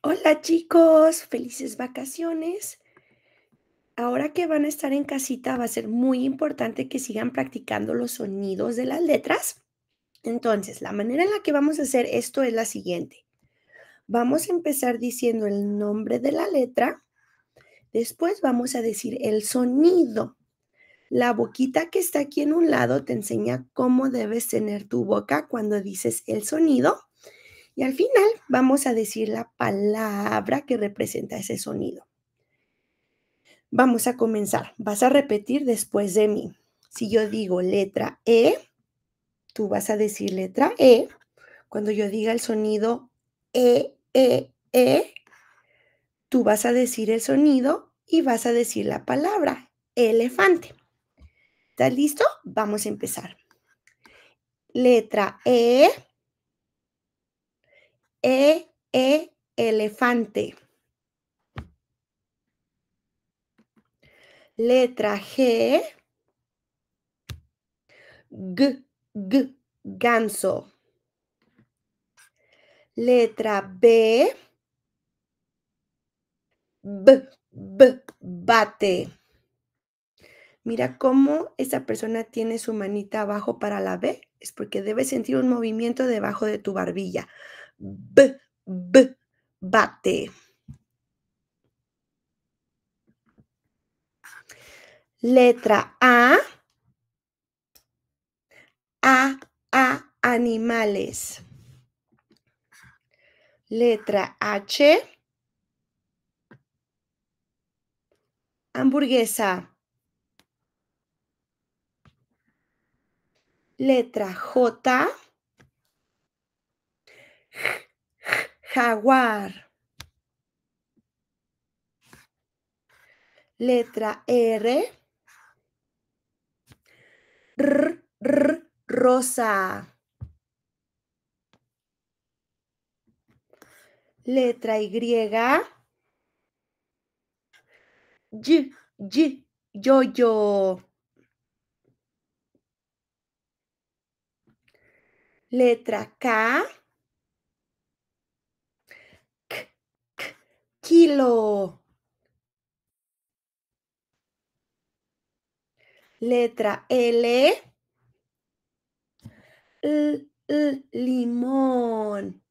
Hola chicos, felices vacaciones. Ahora que van a estar en casita va a ser muy importante que sigan practicando los sonidos de las letras. Entonces, la manera en la que vamos a hacer esto es la siguiente. Vamos a empezar diciendo el nombre de la letra. Después vamos a decir el sonido. La boquita que está aquí en un lado te enseña cómo debes tener tu boca cuando dices el sonido. Y al final vamos a decir la palabra que representa ese sonido. Vamos a comenzar. Vas a repetir después de mí. Si yo digo letra E, tú vas a decir letra E. Cuando yo diga el sonido E, E, E, tú vas a decir el sonido y vas a decir la palabra elefante. ¿Estás listo? Vamos a empezar. Letra E. E, E, elefante. Letra G. G, G, ganso. Letra B. B, B, bate. Mira cómo esa persona tiene su manita abajo para la B. Es porque debe sentir un movimiento debajo de tu barbilla. B, B, bate. Letra A. A, A, animales. Letra H. Hamburguesa. Letra J. Jaguar. Letra R. R, r rosa. Letra Y. Y, y, yo, yo. Letra K. Letra L. limón.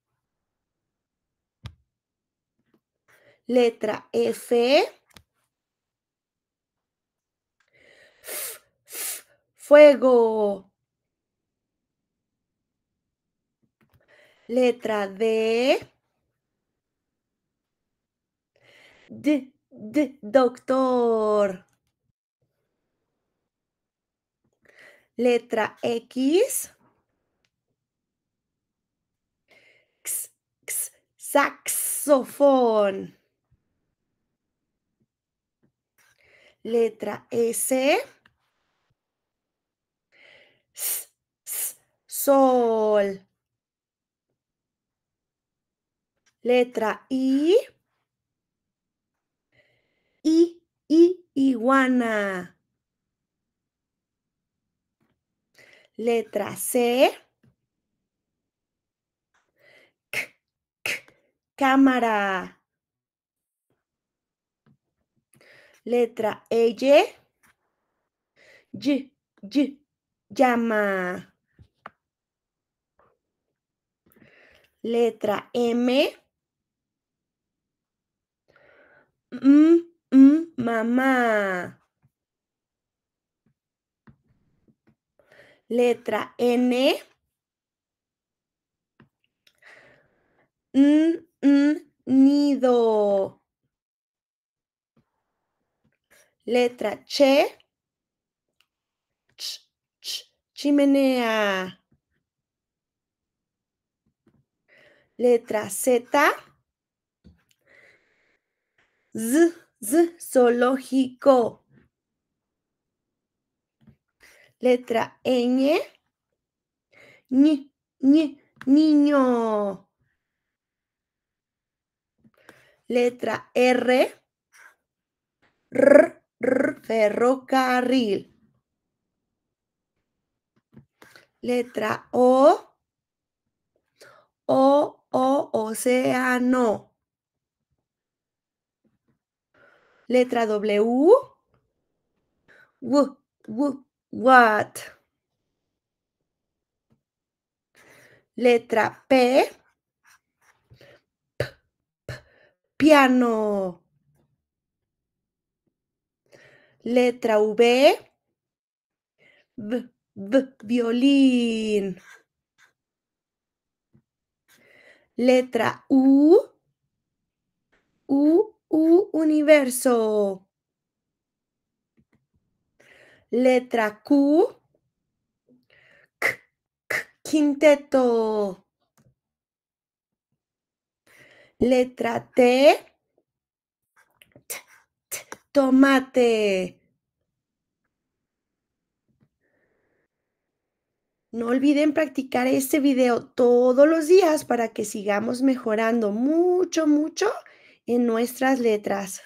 Letra F fuego. Letra D. D, d, doctor. Letra X. X, x saxofón. Letra S. S, s sol. Letra I. I, I, iguana. Letra C. C, c cámara. Letra L. E, y, y, llama. Letra M. M mamá. Letra N. N, nido. Letra Che. Ch, ch, chimenea. Letra Z. Z, Z, zoológico. Letra ñ, Ñ, niño. Letra R, R, R, ferrocarril. Letra O, O, O, océano. Letra W. W, what? Letra P. P, piano. Letra V. V, v violín. Letra U. U U universo. Letra Q. K, quinteto. Letra t tomate. No olviden practicar este video todos los días para que sigamos mejorando mucho, mucho en nuestras letras.